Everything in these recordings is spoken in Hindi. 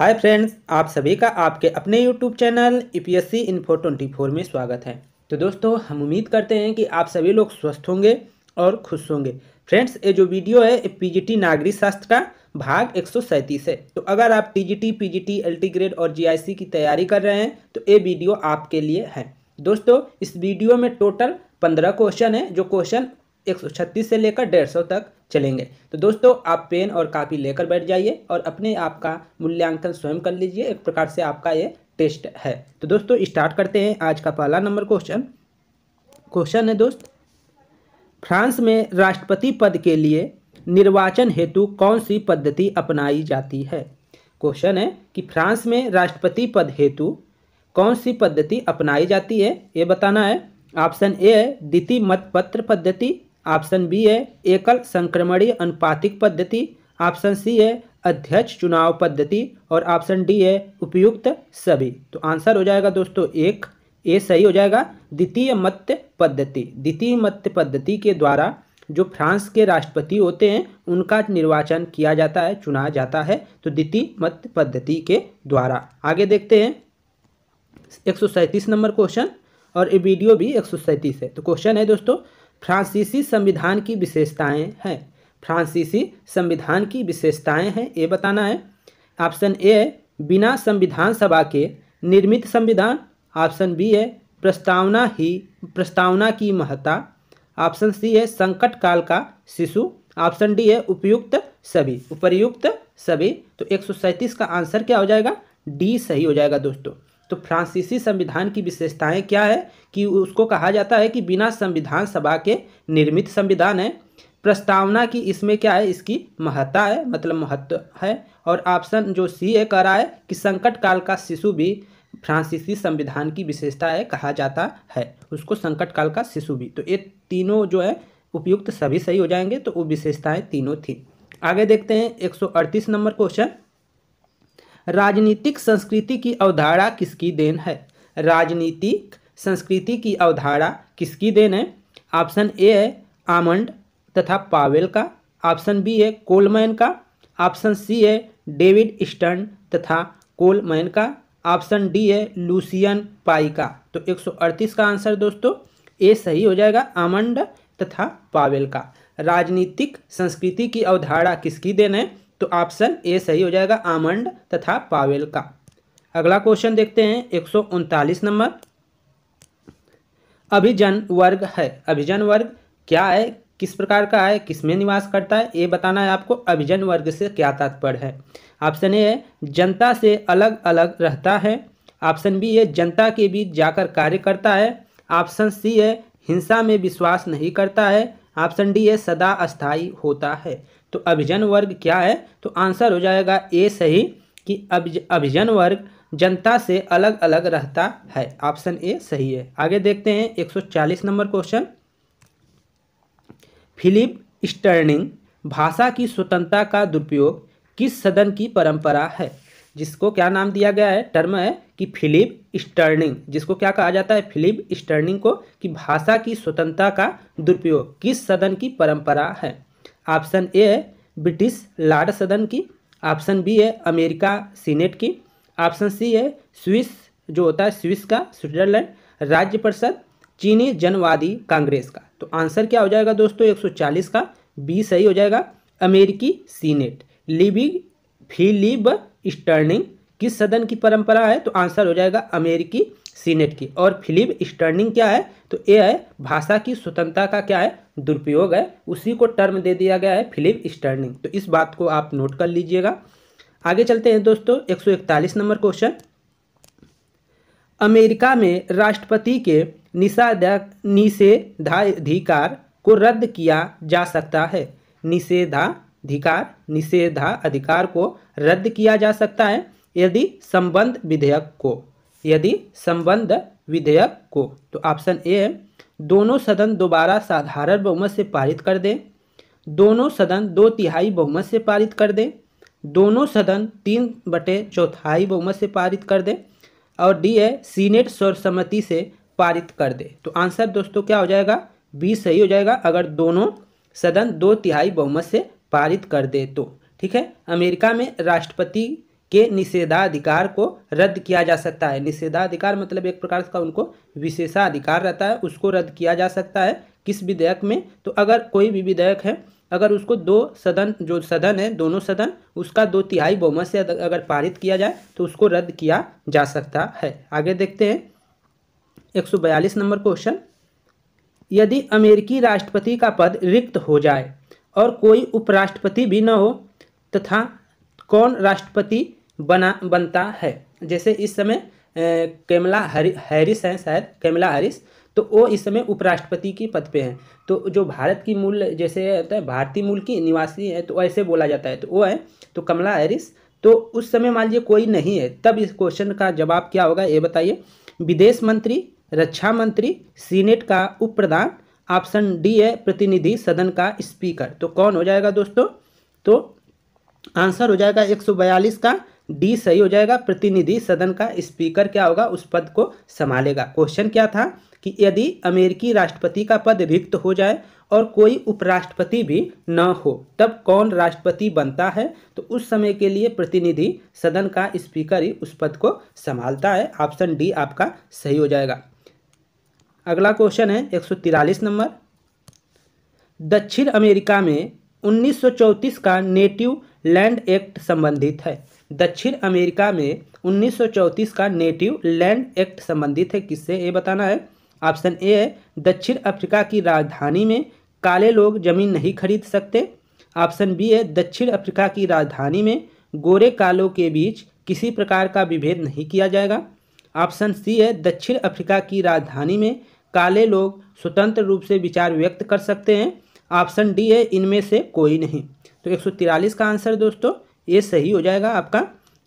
हाय फ्रेंड्स आप सभी का आपके अपने YouTube channel EPSC info four में स्वागत है तो दोस्तों हम उम्मीद करते हैं कि आप सभी लोग स्वस्थ होंगे और खुश होंगे फ्रेंड्स ये जो वीडियो है पीजीटी नागरिक शास्त्र का भाग एक है तो अगर आप टीजीटी पीजीटी एलटी ग्रेड और जीआईसी की तैयारी कर रहे हैं तो ये वीडियो आपके लिए है दोस्तों इस वीडियो में टोटल पंद्रह क्वेश्चन है जो क्वेश्चन एक से लेकर डेढ़ तक चलेंगे तो दोस्तों आप पेन और कापी लेकर बैठ जाइए और अपने आप का मूल्यांकन स्वयं कर लीजिए एक प्रकार से आपका ये टेस्ट है तो दोस्तों स्टार्ट करते हैं आज का पहला नंबर क्वेश्चन क्वेश्चन है दोस्त फ्रांस में राष्ट्रपति पद के लिए निर्वाचन हेतु कौन सी पद्धति अपनाई जाती है क्वेश्चन है कि फ्रांस में राष्ट्रपति पद हेतु कौन सी पद्धति अपनाई जाती है ये बताना है ऑप्शन ए है द्वितीय मतपत्र पद्धति ऑप्शन बी है एकल संक्रमणीय अनुपातिक पद्धति ऑप्शन सी है अध्यक्ष चुनाव पद्धति और ऑप्शन डी है उपयुक्त सभी तो आंसर हो जाएगा दोस्तों एक ए सही हो जाएगा द्वितीय मत्य पद्धति द्वितीय मत्य पद्धति के द्वारा जो फ्रांस के राष्ट्रपति होते हैं उनका निर्वाचन किया जाता है चुना जाता है तो द्वितीय मत पद्धति के द्वारा आगे देखते हैं एक नंबर क्वेश्चन और ये वीडियो भी एक है तो क्वेश्चन है दोस्तों फ्रांसीसी संविधान की विशेषताएं हैं फ्रांसीसी संविधान की विशेषताएं हैं ये बताना है ऑप्शन ए है बिना संविधान सभा के निर्मित संविधान ऑप्शन बी है प्रस्तावना ही प्रस्तावना की महत्ता ऑप्शन सी है संकट काल का शिशु ऑप्शन डी है उपयुक्त सभी उपर्युक्त सभी तो एक का आंसर क्या हो जाएगा डी सही हो जाएगा दोस्तों तो फ्रांसीसी संविधान की विशेषताएं क्या है कि उसको कहा जाता है कि बिना संविधान सभा के निर्मित संविधान है प्रस्तावना की इसमें क्या है इसकी महत्ता है मतलब महत्व है और ऑप्शन जो सी ए कह रहा है कि संकट काल का शिशु भी फ्रांसीसी संविधान की विशेषता है कहा जाता है उसको संकट काल का शिशु भी तो ये तीनों जो है उपयुक्त सभी सही हो जाएंगे तो वो विशेषताएँ तीनों थी आगे देखते हैं एक नंबर क्वेश्चन राजनीतिक संस्कृति की अवधारणा किसकी देन है राजनीतिक संस्कृति की अवधारणा किसकी देन है ऑप्शन ए है आमंड तथा पावेल का ऑप्शन बी है कोलमैन का ऑप्शन सी है डेविड स्टर्न तथा कोलमैन का ऑप्शन डी है लूसियन पाई का तो 138 का आंसर दोस्तों ए सही हो जाएगा आमंड तथा पावेल का राजनीतिक संस्कृति की अवधारणा किसकी देन है तो ऑप्शन ए सही हो जाएगा आमंड तथा पावेल का अगला क्वेश्चन देखते हैं एक नंबर अभिजन वर्ग है अभिजन वर्ग क्या है किस प्रकार का है किसमें निवास करता है ये बताना है आपको अभिजन वर्ग से क्या तात्पर्य है ऑप्शन ए है जनता से अलग अलग रहता है ऑप्शन बी है जनता के बीच जाकर कार्य करता है ऑप्शन सी है हिंसा में विश्वास नहीं करता है ऑप्शन डी है सदा अस्थाई होता है तो अभिजन वर्ग क्या है तो आंसर हो जाएगा ए सही कि अभिजन वर्ग जनता से अलग अलग रहता है ऑप्शन ए सही है आगे देखते हैं 140 नंबर क्वेश्चन फिलिप स्टर्निंग भाषा की स्वतंत्रता का दुरुपयोग किस सदन की परंपरा है जिसको क्या नाम दिया गया है टर्म है कि फिलिप स्टर्निंग जिसको क्या कहा जाता है फिलिप स्टर्निंग को कि भाषा की स्वतंत्रता का दुरुपयोग किस सदन की परंपरा है ऑप्शन ए है ब्रिटिश लाड सदन की ऑप्शन बी है अमेरिका सीनेट की ऑप्शन सी है स्विस जो होता है स्विस का स्विट्जरलैंड राज्य परिषद चीनी जनवादी कांग्रेस का तो आंसर क्या हो जाएगा दोस्तों 140 का बी सही हो जाएगा अमेरिकी सीनेट लिबी फिलिब स्टर्निंग किस सदन की परंपरा है तो आंसर हो जाएगा अमेरिकी सीनेट की और फिलिप स्टर्निंग क्या है तो ये है भाषा की स्वतंत्रता का क्या है दुरुपयोग है उसी को टर्म दे दिया गया है फिलिप स्टर्निंग तो इस बात को आप नोट कर लीजिएगा आगे चलते हैं दोस्तों 141 नंबर क्वेश्चन अमेरिका में राष्ट्रपति के निषेधाधिकार को रद्द किया जा सकता है निषेधाधिकार निषेधाधिकार को रद्द किया जा सकता है यदि संबंध विधेयक को यदि संबंध विधेयक को तो ऑप्शन ए है दोनों सदन दोबारा साधारण बहुमत से पारित कर दें दोनों सदन दो तिहाई बहुमत से पारित कर दें दोनों सदन तीन बटे चौथाई बहुमत से पारित कर दें और डी है सीनेट सर्वसम्मति से पारित कर दे तो आंसर दोस्तों क्या हो जाएगा बी सही हो जाएगा अगर दोनों सदन दो तिहाई बहुमत से पारित कर दे तो ठीक है अमेरिका में राष्ट्रपति के निषेधाधिकार को रद्द किया जा सकता है निषेधाधिकार मतलब एक प्रकार का उनको विशेषाधिकार रहता है उसको रद्द किया जा सकता है किस विधेयक में तो अगर कोई भी विधेयक है अगर उसको दो सदन जो सदन है दोनों सदन उसका दो तिहाई बहुमत से अगर पारित किया जाए तो उसको रद्द किया जा सकता है आगे देखते हैं 142 नंबर क्वेश्चन यदि अमेरिकी राष्ट्रपति का पद रिक्त हो जाए और कोई उपराष्ट्रपति भी न हो तथा कौन राष्ट्रपति बना बनता है जैसे इस समय कैमला हैरिस हैं शायद कैमला हैरिस तो वो इस समय उपराष्ट्रपति के पद पे हैं तो जो भारत की मूल जैसे होता है भारतीय मूल की निवासी है तो ऐसे बोला जाता है तो वो है तो कमला हैरिस तो उस समय मान लीजिए कोई नहीं है तब इस क्वेश्चन का जवाब क्या होगा ये बताइए विदेश मंत्री रक्षा मंत्री सीनेट का उप प्रधान ऑप्शन डी है प्रतिनिधि सदन का स्पीकर तो कौन हो जाएगा दोस्तों तो आंसर हो जाएगा 142 का डी सही हो जाएगा प्रतिनिधि सदन का स्पीकर क्या होगा उस पद को संभालेगा क्वेश्चन क्या था कि यदि अमेरिकी राष्ट्रपति का पद रिक्त हो जाए और कोई उपराष्ट्रपति भी न हो तब कौन राष्ट्रपति बनता है तो उस समय के लिए प्रतिनिधि सदन का स्पीकर ही उस पद को संभालता है ऑप्शन डी आपका सही हो जाएगा अगला क्वेश्चन है एक नंबर दक्षिण अमेरिका में 1934 का नेटिव लैंड एक्ट संबंधित है दक्षिण अमेरिका में 1934 का नेटिव लैंड एक्ट संबंधित है किससे ये बताना है ऑप्शन ए है दक्षिण अफ्रीका की राजधानी में काले लोग जमीन नहीं खरीद सकते ऑप्शन बी है दक्षिण अफ्रीका की राजधानी में गोरे कालों के बीच किसी प्रकार का विभेद नहीं किया जाएगा ऑप्शन सी है दक्षिण अफ्रीका की राजधानी में काले लोग स्वतंत्र रूप से विचार व्यक्त कर सकते हैं ऑप्शन डी है इनमें से कोई नहीं तो एक का आंसर दोस्तों ये सही हो जाएगा आपका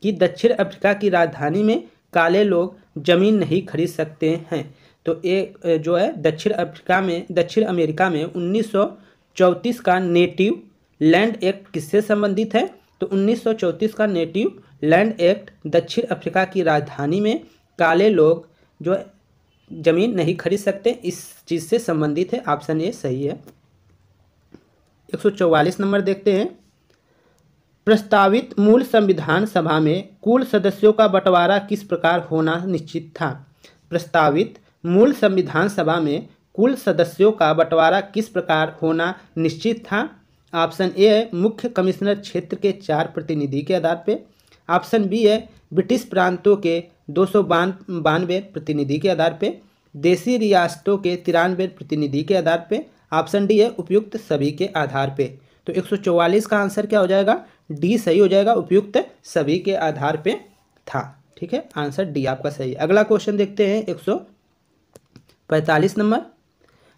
कि दक्षिण अफ्रीका की राजधानी में काले लोग ज़मीन नहीं खरीद सकते हैं तो ये जो है दक्षिण अफ्रीका में दक्षिण अमेरिका में उन्नीस का नेटिव लैंड एक्ट किससे संबंधित है तो उन्नीस का नेटिव लैंड एक्ट दक्षिण अफ्रीका की राजधानी में काले लोग जो ज़मीन नहीं खरीद सकते इस चीज़ से संबंधित है ऑप्शन ए सही है एक नंबर देखते हैं प्रस्तावित मूल संविधान सभा में कुल सदस्यों का बंटवारा किस प्रकार होना निश्चित था प्रस्तावित मूल संविधान सभा में कुल सदस्यों का बंटवारा किस प्रकार होना निश्चित था ऑप्शन ए है मुख्य कमिश्नर क्षेत्र के चार प्रतिनिधि के आधार पर ऑप्शन बी है ब्रिटिश प्रांतों के दो सौ बानवे प्रतिनिधि के आधार पर देसी रियासतों के तिरानवे प्रतिनिधि के आधार पर ऑप्शन डी है उपयुक्त सभी के आधार पर तो 144 का आंसर क्या हो जाएगा डी सही हो जाएगा उपयुक्त सभी के आधार पे था ठीक है आंसर डी आपका सही है अगला क्वेश्चन देखते हैं एक नंबर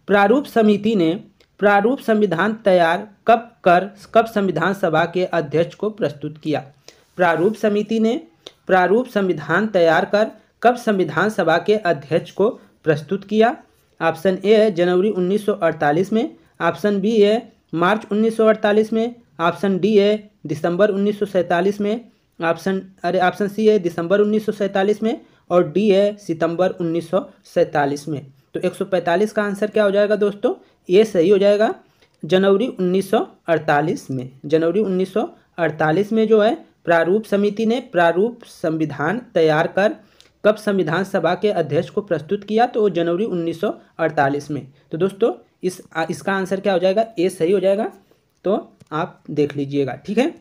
प्रारूप समिति ने प्रारूप संविधान तैयार कब कर कब संविधान सभा के अध्यक्ष को प्रस्तुत किया प्रारूप समिति ने प्रारूप संविधान तैयार कर कब संविधान सभा के अध्यक्ष को प्रस्तुत किया ऑप्शन ए है जनवरी 1948 में ऑप्शन बी है मार्च 1948 में ऑप्शन डी है दिसंबर 1947 में ऑप्शन अरे ऑप्शन सी है दिसंबर 1947 में और डी है सितंबर 1947 में तो 145 का आंसर क्या हो जाएगा दोस्तों ये सही हो जाएगा जनवरी 1948 में जनवरी 1948 में जो है प्रारूप समिति ने प्रारूप संविधान तैयार कर कब संविधान सभा के अध्यक्ष को प्रस्तुत किया तो जनवरी 1948 में तो दोस्तों इस इसका आंसर क्या हो जाएगा ए सही हो जाएगा तो आप देख लीजिएगा ठीक है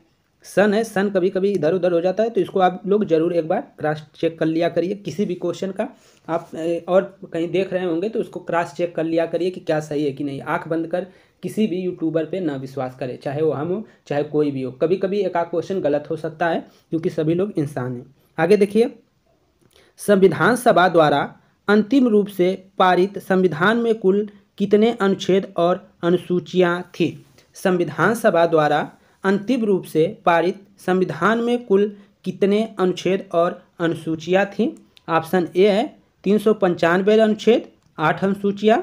सन है सन कभी कभी इधर उधर हो जाता है तो इसको आप लोग जरूर एक बार क्रास चेक कर लिया करिए किसी भी क्वेश्चन का आप और कहीं देख रहे होंगे तो उसको क्रास चेक कर लिया करिए कि क्या सही है कि नहीं आंख बंद कर किसी भी यूट्यूबर पे ना विश्वास करें चाहे वो हम हो चाहे कोई भी हो कभी कभी एक आध क्वेश्चन गलत हो सकता है क्योंकि सभी लोग इंसान हैं आगे देखिए संविधान सभा द्वारा अंतिम रूप से पारित संविधान में कुल कितने अनुच्छेद और अनुसूचियाँ थी संविधान सभा द्वारा अंतिम रूप से पारित संविधान में कुल कितने अनुच्छेद और अनुसूचियाँ थीं ऑप्शन ए है तीन सौ पंचानवे अनुच्छेद आठ अनुसूचियाँ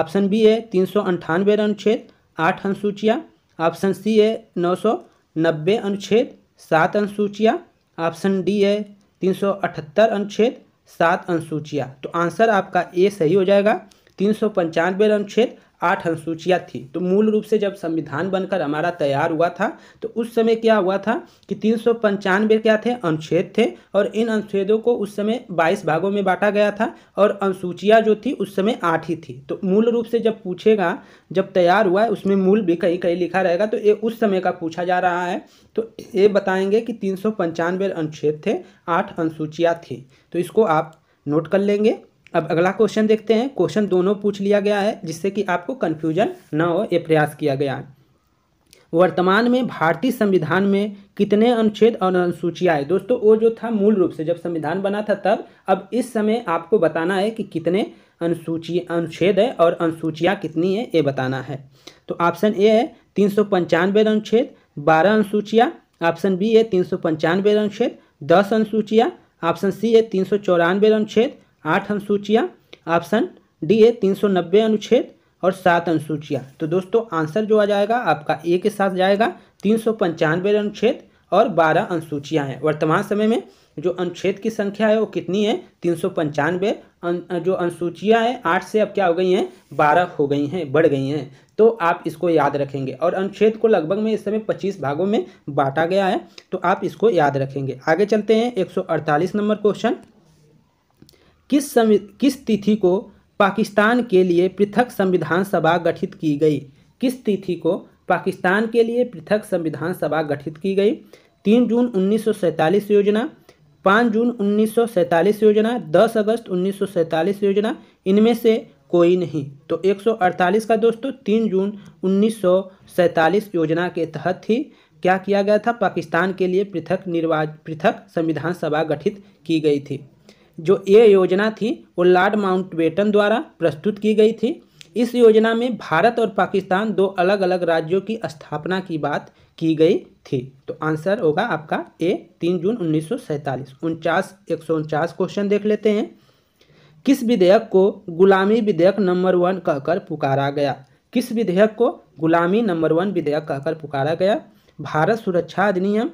ऑप्शन बी है तीन सौ अंठानवे अनुच्छेद आठ अनुसूचियाँ ऑप्शन सी है नौ सौ नब्बे अनुच्छेद सात अनुसूचियाँ ऑप्शन डी है तीन सौ अठहत्तर अनुच्छेद सात अनुसूचियाँ तो आंसर आपका ए सही हो जाएगा तीन सौ पंचानवे अनुच्छेद आठ अनुसूचियाँ थी तो मूल रूप से जब संविधान बनकर हमारा तैयार हुआ था तो उस समय क्या हुआ था कि तीन क्या थे अनुच्छेद थे और इन अनुच्छेदों को उस समय बाईस भागों में बांटा गया था और अनुसूचियाँ जो थी उस समय आठ ही थी तो मूल रूप से जब पूछेगा जब तैयार हुआ है उसमें मूल भी कहीं कहीं लिखा रहेगा तो ये उस समय का पूछा जा रहा है तो ये बताएंगे कि तीन अनुच्छेद थे आठ अनुसूचियाँ थी तो इसको आप नोट कर लेंगे अब अगला क्वेश्चन देखते हैं क्वेश्चन दोनों पूछ लिया गया है जिससे कि आपको कन्फ्यूजन ना हो ये प्रयास किया गया है वर्तमान में भारतीय संविधान में कितने अनुच्छेद और अनुसूचियाँ हैं दोस्तों वो जो था मूल रूप से जब संविधान बना था तब अब इस समय आपको बताना है कि कितने अनुसूची अनुच्छेद है और अनुसूचियाँ कितनी है ये बताना है तो ऑप्शन ए है तीन सौ पंचानवे अनुच्छेद बारह अनुसूचियाँ ऑप्शन बी है तीन सौ पंचानवे अनुच्छेद दस अनुसूचियाँ ऑप्शन सी है तीन सौ चौरानवे अनुच्छेद आठ अनुसूचियाँ ऑप्शन डी है तीन सौ नब्बे अनुच्छेद और सात अनुसूचियाँ तो दोस्तों आंसर जो आ जाएगा आपका ए के साथ जाएगा तीन सौ पंचानवे अनुच्छेद और बारह अनुसूचियाँ हैं वर्तमान समय में जो अनुच्छेद की संख्या है वो कितनी है तीन सौ पंचानवे जो अनुसूचियाँ हैं आठ से अब क्या हो गई हैं बारह हो गई हैं बढ़ गई हैं तो आप इसको याद रखेंगे और अनुच्छेद को लगभग में इस समय पच्चीस भागों में बांटा गया है तो आप इसको याद रखेंगे आगे चलते हैं एक सौ अड़तालीस नंबर क्वेश्चन किस सम किस तिथि को पाकिस्तान के लिए पृथक संविधान सभा गठित की गई किस तिथि को पाकिस्तान के लिए पृथक संविधान सभा गठित की गई तीन जून उन्नीस योजना पाँच जून उन्नीस योजना दस अगस्त उन्नीस योजना इनमें से कोई नहीं तो 148 का दोस्तों तीन जून उन्नीस योजना के तहत ही क्या किया गया था पाकिस्तान के लिए पृथक निर्वाच पृथक संविधान सभा गठित की गई थी जो ये योजना थी वो लॉर्ड माउंटबेटन द्वारा प्रस्तुत की गई थी इस योजना में भारत और पाकिस्तान दो अलग अलग राज्यों की स्थापना की बात की गई थी तो आंसर होगा आपका ए तीन जून उन्नीस सौ सैंतालीस उनचास एक सौ उनचास क्वेश्चन देख लेते हैं किस विधेयक को गुलामी विधेयक नंबर वन कहकर पुकारा गया किस विधेयक को गुलामी नंबर वन विधेयक कहकर पुकारा गया भारत सुरक्षा अधिनियम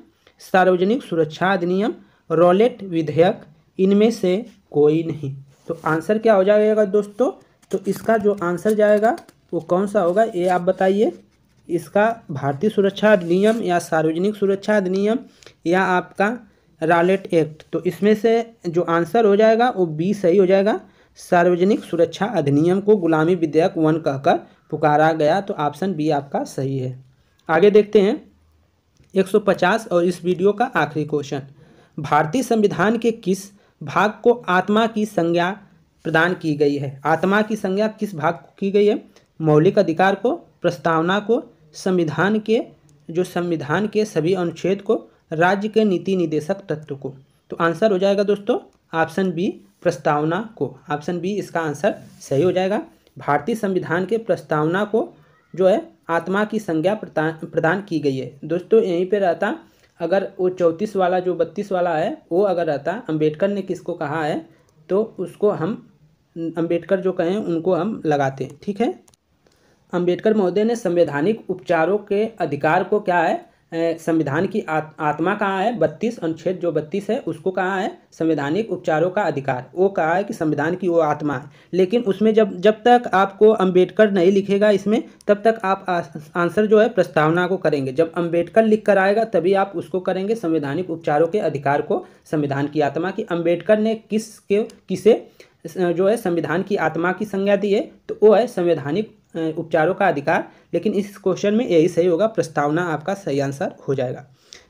सार्वजनिक सुरक्षा अधिनियम रॉलेट विधेयक इनमें से कोई नहीं तो आंसर क्या हो जाएगा दोस्तों तो इसका जो आंसर जाएगा वो कौन सा होगा ये आप बताइए इसका भारतीय सुरक्षा अधिनियम या सार्वजनिक सुरक्षा अधिनियम या आपका रालेट एक्ट तो इसमें से जो आंसर हो जाएगा वो बी सही हो जाएगा सार्वजनिक सुरक्षा अधिनियम को गुलामी विधेयक वन कहकर पुकारा गया तो ऑप्शन बी आपका सही है आगे देखते हैं 150 और इस वीडियो का आखिरी क्वेश्चन भारतीय संविधान के किस भाग को आत्मा की संज्ञा प्रदान की गई है आत्मा की संज्ञा किस भाग को की गई है मौलिक अधिकार को प्रस्तावना को संविधान के जो संविधान के सभी अनुच्छेद को राज्य के नीति निदेशक तत्व को तो आंसर हो जाएगा दोस्तों ऑप्शन बी प्रस्तावना को ऑप्शन बी इसका आंसर सही हो जाएगा भारतीय संविधान के प्रस्तावना को जो है आत्मा की संज्ञा प्रदान की गई है दोस्तों यहीं पर रहता अगर वो चौंतीस वाला जो बत्तीस वाला है वो अगर रहता अम्बेडकर ने किसको कहा है तो उसको हम अम्बेडकर जो कहें उनको हम लगाते ठीक है अम्बेडकर महोदय ने संवैधानिक उपचारों के अधिकार को क्या है संविधान की आ, आत्मा कहाँ है बत्तीस अनुच्छेद जो बत्तीस है उसको कहाँ है संवैधानिक उपचारों का अधिकार वो कहा है कि संविधान की वो आत्मा है लेकिन उसमें जब जब तक आपको अंबेडकर नहीं लिखेगा इसमें तब तक आप आ, आंसर जो है प्रस्तावना को करेंगे जब अंबेडकर लिख कर आएगा तभी आप उसको करेंगे संवैधानिक उपचारों के अधिकार को संविधान की आत्मा की अम्बेडकर ने किस के किसे जो है संविधान की आत्मा की संज्ञा दी है तो वो है संवैधानिक उपचारों का अधिकार लेकिन इस क्वेश्चन में यही सही होगा प्रस्तावना आपका सही आंसर हो जाएगा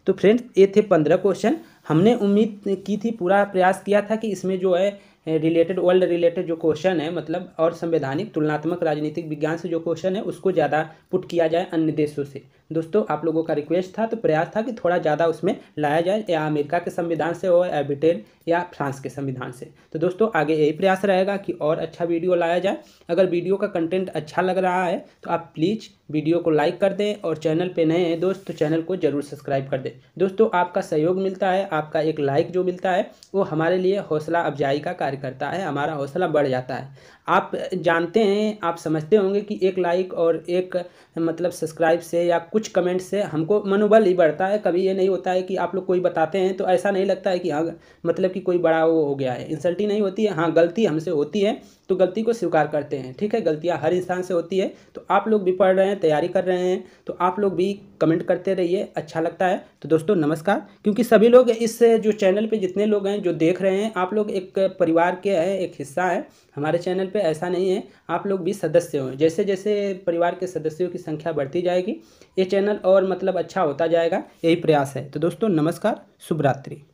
तो फ्रेंड्स ये थे पंद्रह क्वेश्चन हमने उम्मीद की थी पूरा प्रयास किया था कि इसमें जो है रिलेटेड वर्ल्ड रिलेटेड जो क्वेश्चन है मतलब और संवैधानिक तुलनात्मक राजनीतिक विज्ञान से जो क्वेश्चन है उसको ज़्यादा पुट किया जाए अन्य देशों से दोस्तों आप लोगों का रिक्वेस्ट था तो प्रयास था कि थोड़ा ज़्यादा उसमें लाया जाए या अमेरिका के संविधान से हो या ब्रिटेन या फ्रांस के संविधान से तो दोस्तों आगे यही प्रयास रहेगा कि और अच्छा वीडियो लाया जाए अगर वीडियो का कंटेंट अच्छा लग रहा है तो आप प्लीज़ वीडियो को लाइक कर दें और चैनल पे नए हैं दोस्त तो चैनल को ज़रूर सब्सक्राइब कर दें दोस्तों आपका सहयोग मिलता है आपका एक लाइक जो मिलता है वो हमारे लिए हौसला अफजाई का कार्य करता है हमारा हौसला बढ़ जाता है आप जानते हैं आप समझते होंगे कि एक लाइक और एक मतलब सब्सक्राइब से या कुछ कमेंट से हमको मनोबल ही बढ़ता है कभी ये नहीं होता है कि आप लोग कोई बताते हैं तो ऐसा नहीं लगता है कि हाँ मतलब कि कोई बड़ा वो हो गया है इंसल्टी नहीं होती है हाँ गलती हमसे होती है तो गलती को स्वीकार करते हैं ठीक है गलतियाँ हर इंसान से होती है तो आप लोग भी पढ़ रहे हैं तैयारी कर रहे हैं तो आप लोग भी कमेंट करते रहिए अच्छा लगता है तो दोस्तों नमस्कार क्योंकि सभी लोग इस जो चैनल पे जितने लोग हैं जो देख रहे हैं आप लोग एक परिवार के हैं एक हिस्सा है हमारे चैनल पे ऐसा नहीं है आप लोग भी सदस्य हों जैसे जैसे परिवार के सदस्यों की संख्या बढ़ती जाएगी ये चैनल और मतलब अच्छा होता जाएगा यही प्रयास है तो दोस्तों नमस्कार शुभरात्रि